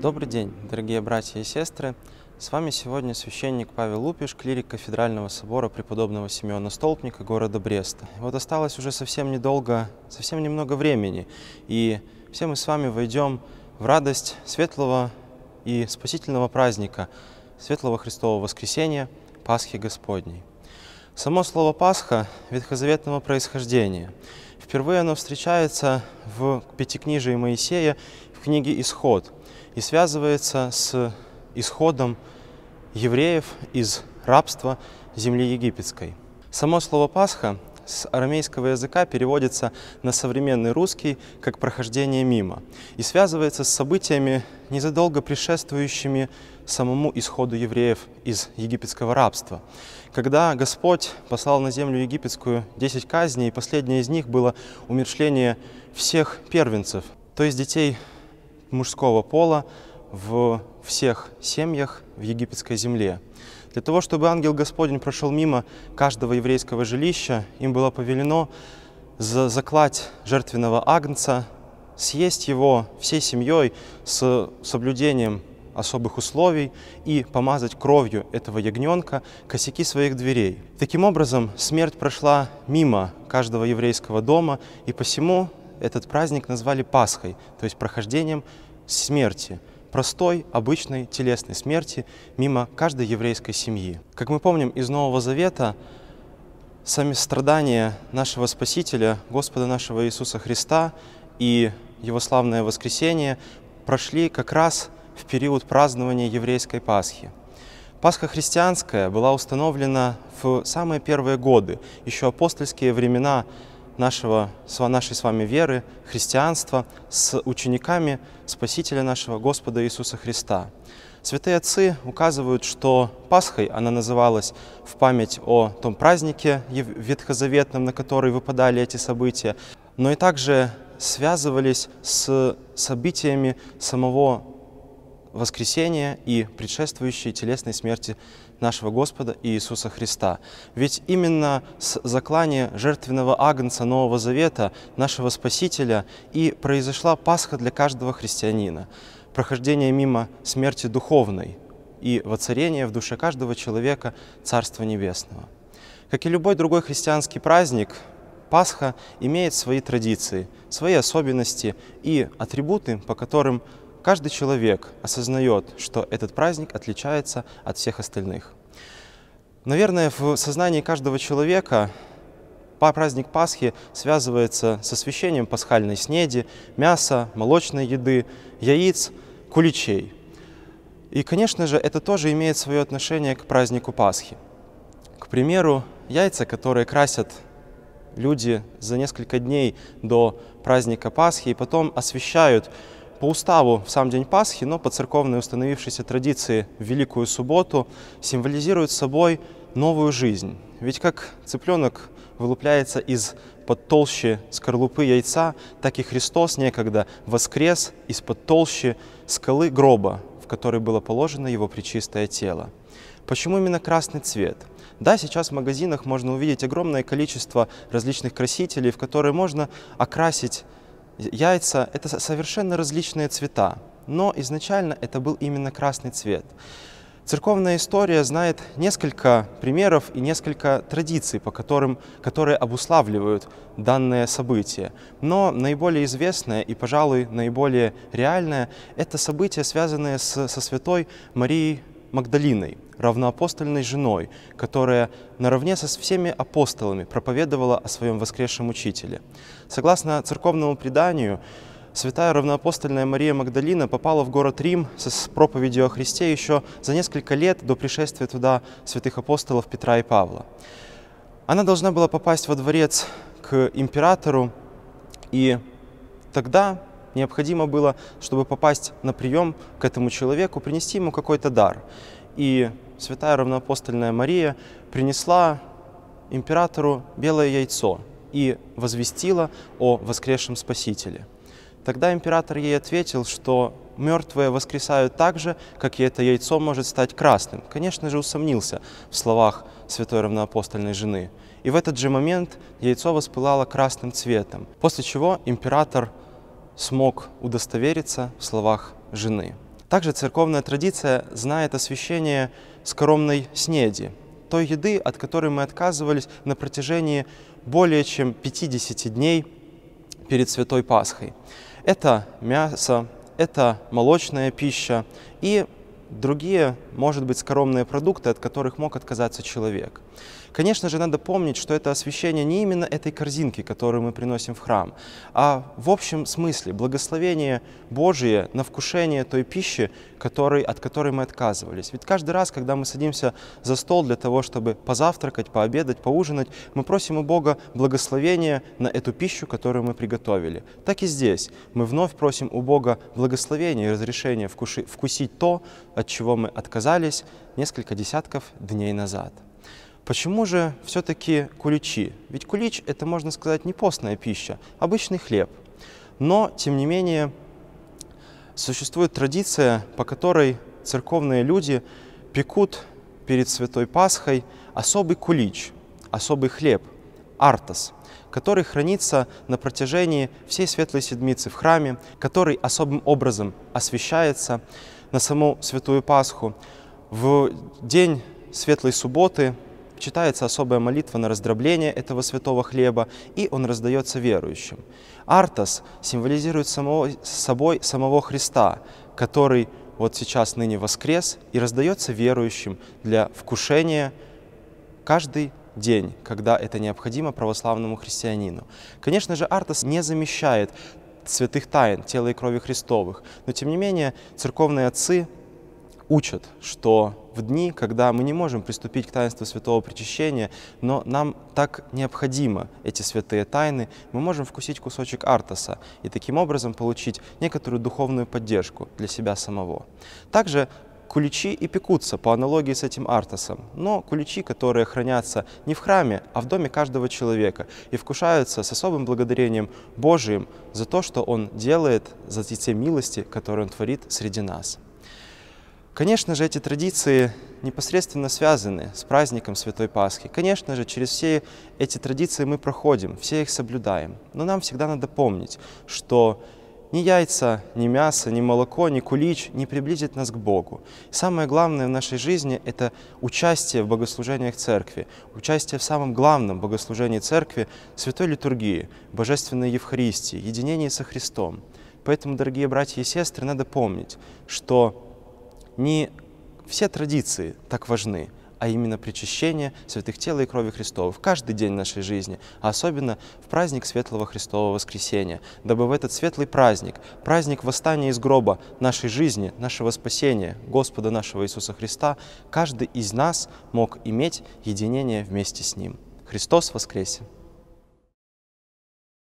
Добрый день, дорогие братья и сестры! С вами сегодня священник Павел Лупиш, клирик Кафедрального собора преподобного Симеона Столпника города Бреста. вот осталось уже совсем недолго, совсем немного времени, и все мы с вами войдем в радость светлого и спасительного праздника, светлого Христового воскресения, Пасхи Господней. Само слово «Пасха» ветхозаветного происхождения. Впервые оно встречается в Пятикнижии Моисея книги «Исход» и связывается с исходом евреев из рабства земли египетской. Само слово «пасха» с арамейского языка переводится на современный русский как «прохождение мимо» и связывается с событиями, незадолго предшествующими самому исходу евреев из египетского рабства. Когда Господь послал на землю египетскую 10 казней, и последнее из них было умершление всех первенцев, то есть детей мужского пола в всех семьях в египетской земле. Для того, чтобы ангел Господень прошел мимо каждого еврейского жилища, им было повелено заклать жертвенного агнца, съесть его всей семьей с соблюдением особых условий и помазать кровью этого ягненка косяки своих дверей. Таким образом, смерть прошла мимо каждого еврейского дома, и посему этот праздник назвали Пасхой, то есть прохождением смерти, простой, обычной телесной смерти мимо каждой еврейской семьи. Как мы помним из Нового Завета, сами страдания нашего Спасителя, Господа нашего Иисуса Христа и Его славное воскресение прошли как раз в период празднования еврейской Пасхи. Пасха христианская была установлена в самые первые годы, еще апостольские времена нашего, нашей с вами веры, христианства с учениками Спасителя нашего Господа Иисуса Христа. Святые отцы указывают, что Пасхой она называлась в память о том празднике ветхозаветном, на который выпадали эти события, но и также связывались с событиями самого воскресения и предшествующей телесной смерти нашего Господа Иисуса Христа. Ведь именно с заклания жертвенного агнца Нового Завета, нашего Спасителя, и произошла Пасха для каждого христианина. Прохождение мимо смерти духовной и воцарение в душе каждого человека Царства Небесного. Как и любой другой христианский праздник, Пасха имеет свои традиции, свои особенности и атрибуты, по которым Каждый человек осознает, что этот праздник отличается от всех остальных. Наверное, в сознании каждого человека праздник Пасхи связывается с освящением пасхальной снеди, мяса, молочной еды, яиц, куличей. И, конечно же, это тоже имеет свое отношение к празднику Пасхи. К примеру, яйца, которые красят люди за несколько дней до праздника Пасхи и потом освещают по уставу в сам день Пасхи, но по церковной установившейся традиции в Великую Субботу символизирует собой новую жизнь. Ведь как цыпленок вылупляется из-под толщи скорлупы яйца, так и Христос некогда воскрес из-под толщи скалы гроба, в который было положено его причистое тело. Почему именно красный цвет? Да, сейчас в магазинах можно увидеть огромное количество различных красителей, в которые можно окрасить яйца – это совершенно различные цвета, но изначально это был именно красный цвет. Церковная история знает несколько примеров и несколько традиций, по которым, которые обуславливают данное событие. Но наиболее известное и, пожалуй, наиболее реальное – это события, связанные с, со святой Марией Магдалиной, равноапостольной женой, которая наравне со всеми апостолами проповедовала о своем воскресшем учителе. Согласно церковному преданию, святая равноапостольная Мария Магдалина попала в город Рим с проповедью о Христе еще за несколько лет до пришествия туда святых апостолов Петра и Павла. Она должна была попасть во дворец к императору, и тогда Необходимо было, чтобы попасть на прием к этому человеку, принести ему какой-то дар. И святая равноапостольная Мария принесла императору белое яйцо и возвестила о воскресшем Спасителе. Тогда император ей ответил, что мертвые воскресают так же, как и это яйцо может стать красным. Конечно же, усомнился в словах святой равноапостольной жены. И в этот же момент яйцо воспылало красным цветом, после чего император смог удостовериться в словах жены. Также церковная традиция знает освящение скромной снеди, той еды, от которой мы отказывались на протяжении более чем 50 дней перед Святой Пасхой. Это мясо, это молочная пища и другие, может быть, скромные продукты, от которых мог отказаться человек. Конечно же, надо помнить, что это освящение не именно этой корзинки, которую мы приносим в храм, а в общем смысле благословение Божие на вкушение той пищи, которой от которой мы отказывались. Ведь каждый раз, когда мы садимся за стол для того, чтобы позавтракать, пообедать, поужинать, мы просим у Бога благословения на эту пищу, которую мы приготовили. Так и здесь мы вновь просим у Бога благословения и разрешения вкуши, вкусить то, от чего мы отказались несколько десятков дней назад. Почему же все-таки куличи? Ведь кулич – это, можно сказать, не постная пища, обычный хлеб. Но, тем не менее, существует традиция, по которой церковные люди пекут перед Святой Пасхой особый кулич, особый хлеб, артас, который хранится на протяжении всей Светлой Седмицы в храме, который особым образом освещается на саму Святую Пасху. В день Светлой Субботы читается особая молитва на раздробление этого святого хлеба, и он раздается верующим. Артас символизирует самого, собой самого Христа, который вот сейчас ныне воскрес и раздается верующим для вкушения каждый день, когда это необходимо православному христианину. Конечно же, Артас не замещает святых тайн, тела и крови Христовых, но тем не менее церковные отцы учат, что в дни, когда мы не можем приступить к таинству святого причащения, но нам так необходимо эти святые тайны, мы можем вкусить кусочек артаса и таким образом получить некоторую духовную поддержку для себя самого. Также куличи и пекутся по аналогии с этим артасом, но куличи, которые хранятся не в храме, а в доме каждого человека и вкушаются с особым благодарением Божиим за то, что Он делает, за те милости, которые Он творит среди нас. Конечно же, эти традиции непосредственно связаны с праздником Святой Пасхи. Конечно же, через все эти традиции мы проходим, все их соблюдаем. Но нам всегда надо помнить, что ни яйца, ни мясо, ни молоко, ни кулич не приблизит нас к Богу. Самое главное в нашей жизни – это участие в богослужениях церкви, участие в самом главном богослужении церкви – святой литургии, божественной Евхаристии, единении со Христом. Поэтому, дорогие братья и сестры, надо помнить, что не все традиции так важны, а именно причащение святых тела и крови в каждый день нашей жизни, а особенно в праздник Светлого Христового Воскресения, дабы в этот светлый праздник, праздник восстания из гроба нашей жизни, нашего спасения, Господа нашего Иисуса Христа, каждый из нас мог иметь единение вместе с Ним. Христос воскресе!